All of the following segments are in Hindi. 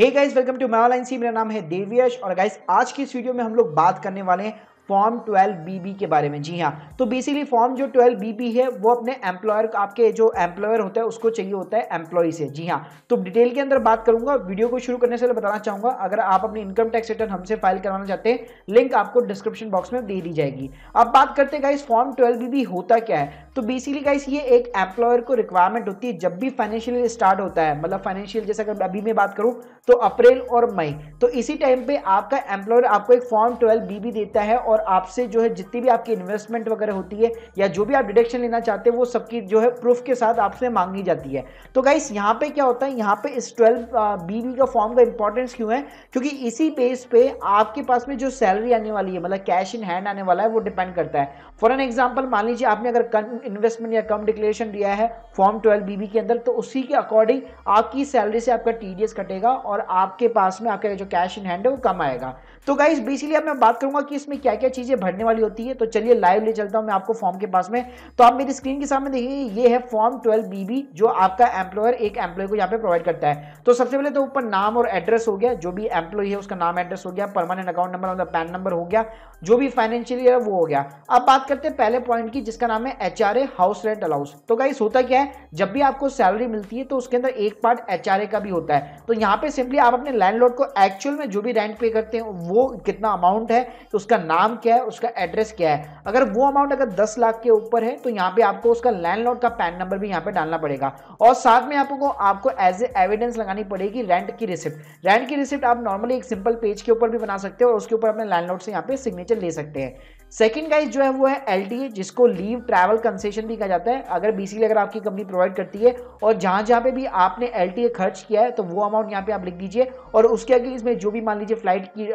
hey guys welcome to online C मेरा नाम है देवयश और गाइस आज की इस वीडियो में हम लोग बात करने वाले हैं फॉर्म 12 बीबी के बारे में जी हाँ तो बेसिकली फॉर्म जो 12 बीबी है वो अपने एम्प्लॉयर आपके जो एम्प्लॉयर होता है उसको चाहिए होता है एम्प्लॉय से जी हाँ तो डिटेल के अंदर बात करूंगा वीडियो को शुरू करने से बताना चाहूंगा अगर आप अपनी इनकम टैक्स रिटर्न हमसे फाइल करवाना चाहते हैं लिंक आपको डिस्क्रिप्शन बॉक्स में दे दी जाएगी अब बात करते हैं फॉर्म ट्वेल्व बीबी होता क्या है तो बेसिकली गाइस ये एक एम्प्लॉयर को रिक्वायरमेंट होती है जब भी फाइनेंशियल स्टार्ट होता है मतलब फाइनेंशियल जैसे अगर अभी मैं बात करूं तो अप्रैल और मई तो इसी टाइम पे आपका एम्प्लॉयर आपको एक फॉर्म ट्वेल्व बी भी देता है और आपसे जो है जितनी भी आपकी इन्वेस्टमेंट वगैरह होती है या जो भी आप डिडक्शन लेना चाहते हैं वो सबकी जो है प्रूफ के साथ आपसे मांगी जाती है तो गाइस यहाँ पे क्या होता है यहाँ पे इस ट्वेल्व बी का फॉर्म का इंपॉर्टेंस क्यों है क्योंकि इसी बेस पे आपके पास में जो सैलरी आने वाली है मतलब कैश इन हैंड आने वाला है वो डिपेंड करता है फॉर एन एग्जाम्पल मान लीजिए आपने अगर इन्वेस्टमेंट या कम डिक्लेरेशन दिया है फॉर्म ट्वेल्व बीबी के अंदर तो उसी के अकॉर्डिंग आपकी सैलरी से आपका टी कटेगा और आपके पास में आपका जो कैश इन हैंड है वो कम आएगा तो गाइस बेसिकली अब मैं बात करूंगा कि इसमें क्या क्या चीज़ें भरने वाली होती है तो चलिए लाइव ले चलता हूं मैं आपको फॉर्म के पास में तो आप मेरी स्क्रीन के सामने देखिए ये है फॉर्म ट्वेल्व बीबी जो आपका एम्प्लॉयर एक एम्प्लॉय को यहाँ पे प्रोवाइड करता है तो सबसे पहले तो ऊपर नाम और एड्रेस हो गया जो भी एम्प्लॉय है उसका नाम एड्रेस हो गया परमानेंट अकाउंट नंबर मतलब पैन नंबर हो गया जो भी फाइनेंशियल ईयर वो हो गया अब बात करते हैं पहले पॉइंट की जिसका नाम है H HRA house rent allowance तो गाइस होता क्या है जब भी आपको सैलरी मिलती है तो उसके अंदर एक पार्ट एचआरए का भी होता है तो यहाँ पे सिंपली आप अपने लैंडलॉर्ड को एक्चुअल में जो भी रेंट पे करते हैं वो कितना अमाउंट है तो उसका नाम क्या है उसका एड्रेस क्या है अगर वो अमाउंट अगर दस लाख के ऊपर है तो यहाँ पे आपको उसका लैंडलॉर्ड का पैन नंबर भी यहाँ पे डालना पड़ेगा और साथ में आपको आपको एज ए एविडेंस लगानी पड़ेगी रेंट की रिसिप्ट रेंट की रिसिप्ट आप नॉर्मली एक सिंपल पेज के ऊपर भी बना सकते हैं और उसके ऊपर अपने लैंडलॉर्ड से यहाँ पे सिग्नेचर ले सकते हैं सेकेंड गाइज जो है वो है एल जिसको लीव ट्रैवल कंसेशन भी कहा जाता है अगर बीसीली अगर आपकी कंपनी प्रोवाइड करती है और जहां जहां पे भी आपने एल खर्च किया है तो वो अमाउंट यहाँ पे आप लिख दीजिए और उसके आगे इसमें जो भी मान लीजिए फ्लाइट की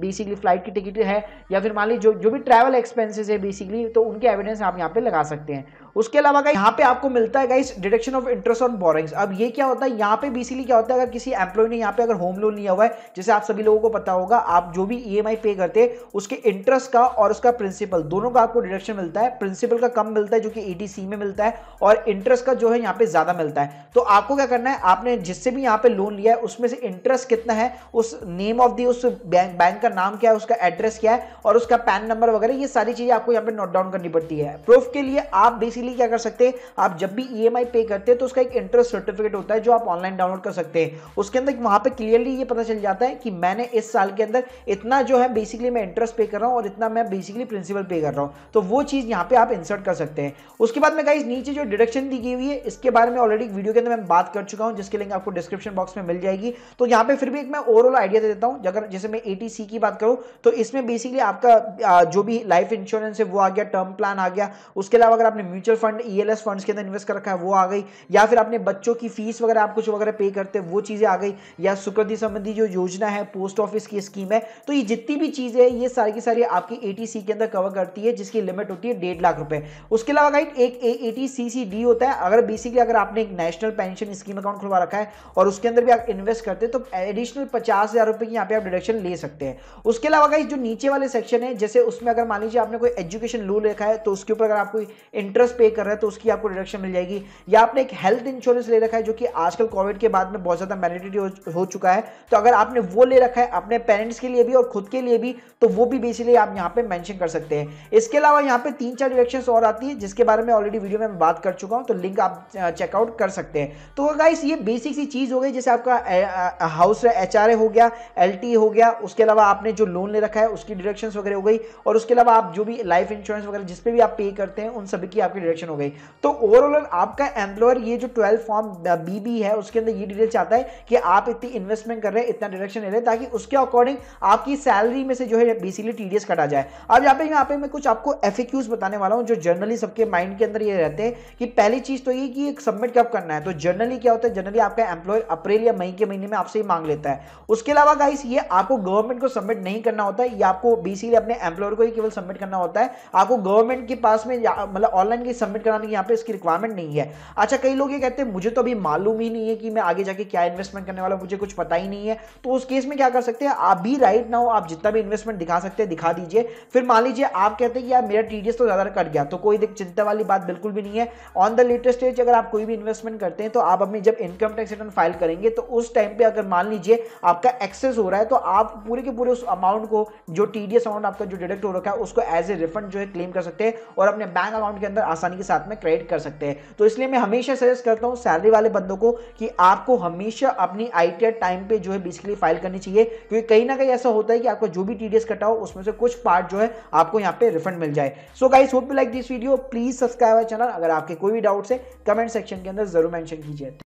बेसिकली फ्लाइट की टिकट है या फिर मान लीजिए जो जो भी ट्रैवल एक्सपेंसेस है बेसिकली तो उनके एविडेंस आप यहाँ पे लगा सकते हैं उसके अलावा का यहाँ पे आपको मिलता है guys deduction of interest on borrowings अब ये क्या होता है यहाँ पे बेसिकली क्या होता है अगर किसी एम्प्लॉय ने यहाँ पे अगर होम लोन लिया हुआ है जैसे आप सभी लोगों को पता होगा आप जो भी ई पे करते हैं उसके इंटरेस्ट का और उसका प्रिंसिपल दोनों का आपको डिडक्शन मिलता है प्रिंसिपल का कम मिलता है जो कि ई में मिलता है और इंटरेस्ट का जो है यहाँ पे ज्यादा मिलता है तो आपको क्या करना है आपने जिससे भी यहाँ पे लोन लिया है उसमें से इंटरेस्ट कितना है उस नेम ऑफ दी उस बैंक बैंक का उसका नाम क्या है उसका एड्रेस क्या है और उसका पैन नंबर वगैरह ये सारी चीज़ें आपको यहाँ पे नोट डाउन करनी पड़ती है प्रूफ के लिए आप बेसिकली क्या कर सकते हैं आप जब भी ई पे करते हैं तो उसका एक इंटरेस्ट सर्टिफिकेट होता है जो आप ऑनलाइन डाउनलोड कर सकते हैं उसके अंदर वहां पर क्लियरली ये पता चल जाता है कि मैंने इस साल के अंदर इतना जो है बेसिकली मैं इंटरेस्ट पे कर रहा हूँ और इतना मैं बेसिकली प्रिंसिपल पे कर रहा हूँ तो वो चीज़ यहाँ पे आप इंसर्ट कर सकते हैं उसके बाद में गाइज नीचे जो डिडक्शन दी गई हुई है इसके बारे में ऑलरेडी वीडियो के अंदर मैं बात कर चुका हूँ जिसके लिंक आपको डिस्क्रिप्शन बॉक्स में मिल जाएगी तो यहाँ पे फिर भी एक मैं ओवरऑल आइडिया दे देता हूँ जैसे मैं ए की की बात करूं तो इसमें बेसिकली आपका जो भी लाइफ इंश्योरेंस है वो आ गया टर्म प्लान आ गया उसके अलावा अगर आपने म्यूचुअल फंड ई एल के अंदर इन्वेस्ट कर रखा है वो आ गई या फिर आपने बच्चों की फीस वगैरह आप कुछ वगैरह पे करते वो चीज़ें आ गई या सुकृति संबंधी जो योजना है पोस्ट ऑफिस की स्कीम है तो ये जितनी भी चीज़ें ये सारी की सारी आपकी ए के अंदर कवर करती है जिसकी लिमिट होती है डेढ़ लाख रुपए उसके अलावा गाइड एक एटीसीसीडी होता है अगर बेसिकली अगर आपने एक नेशनल पेंशन स्कीम अकाउंट खुलवा रखा है और उसके अंदर भी आप इन्वेस्ट करते हैं तो एडिशनल पचास हज़ार रुपए की यहाँ पे आप डिडक्शन ले सकते हैं उसके अलावा जो नीचे वाले सेक्शन है जैसे उसमें अगर मान लीजिए आपने कोई एजुकेशन लोन रखा है तो उसके ऊपर अगर आप कोई इंटरेस्ट पे कर रहे हैं तो उसकी आपको डिडक्शन मिल जाएगी या आपने एक हेल्थ इंश्योरेंस ले रखा है जो कि आजकल कोविड के बाद में बहुत ज़्यादा मैंडेटरी हो, चुका है तो अगर आपने वो ले रखा है अपने पेरेंट्स के लिए भी और खुद के लिए भी तो वो भी बेसिकली आप यहाँ पे मैंशन कर सकते हैं इसके अलावा यहाँ पे तीन चार डिडक्शन और आती है जिसके बारे में ऑलरेडी वीडियो में बात कर चुका हूँ तो लिंक आप चेकआउट कर सकते हैं तो गाइस ये बेसिक सी चीज़ हो गई जैसे आपका हाउस एच हो गया एल हो गया उसके अलावा आप आपने जो लोन ले रखा है उसकी डिडक्शन वगैरह हो गई और उसके अलावा आप जो भी लाइफ इंश्योरेंस वगैरह जिस पे भी आप पे करते हैं उन सभी की आपकी डिडक्शन हो गई तो ओवरऑल आपका एम्प्लॉयर ये जो ट्वेल्व फॉर्म बीबी है उसके अंदर ये डिटेल चाहता है कि आप इतनी इन्वेस्टमेंट कर रहे हैं इतना डिडक्शन ले रहे हैं ताकि उसके अकॉर्डिंग आपकी सैलरी में से जो है बेसिकली टीडीएस कटा जाए अब यहाँ पे यहाँ पे मैं कुछ आपको एफ बताने वाला हूँ जो जनरली सबके माइंड के अंदर ये रहते हैं कि पहली चीज तो ये कि सबमिट कब करना है तो जनरली क्या होता है जनरली आपका एम्प्लॉयर अप्रैल या मई के महीने में आपसे ही मांग लेता है उसके अलावा गाइस ये आपको गवर्नमेंट को सबमिट नहीं करना होता है ये आपको बेसिकली अपने एम्प्लॉयर को ही केवल सबमिट करना होता है आपको गवर्नमेंट के पास में मतलब ऑनलाइन की सबमिट कराने की यहाँ पे इसकी रिक्वायरमेंट नहीं है अच्छा कई लोग ये कहते हैं मुझे तो अभी मालूम ही नहीं है कि मैं आगे जाके क्या इन्वेस्टमेंट करने वाला मुझे कुछ पता ही नहीं है तो उस केस में क्या कर सकते हैं आप भी राइट ना हो आप जितना भी इन्वेस्टमेंट दिखा सकते हैं दिखा दीजिए फिर मान लीजिए आप कहते हैं कि यार मेरा टीडीएस तो ज़्यादा कट गया तो कोई चिंता वाली बात बिल्कुल भी नहीं है ऑन द लेटेस्ट स्टेज अगर आप कोई भी इन्वेस्टमेंट करते हैं तो आप अपनी जब इनकम टैक्स रिटर्न फाइल करेंगे तो उस टाइम पे अगर मान लीजिए आपका एक्सेस हो रहा है तो आप पूरे के पूरे पे उस अमाउंट को जो टी डी एस अमाउंट आपका जो डिडक्ट हो रखा है उसको एज ए रिफंड जो है क्लेम कर सकते हैं और अपने बैंक अकाउंट के अंदर आसानी के साथ में क्रेडिट कर सकते हैं तो इसलिए मैं हमेशा सजेस्ट करता हूँ सैलरी वाले बंदों को कि आपको हमेशा अपनी आई टी आर टाइम पर जो है बेसिकली फाइल करनी चाहिए क्योंकि कहीं ना कहीं ऐसा होता है कि आपको जो भी टी डी एस कटाओ उसमें से कुछ पार्ट जो है आपको यहाँ पे रिफंड मिल जाए so guys hope you like this video please subscribe our channel अगर आपके कोई भी डाउट्स है कमेंट सेक्शन के अंदर जरूर मेंशन कीजिए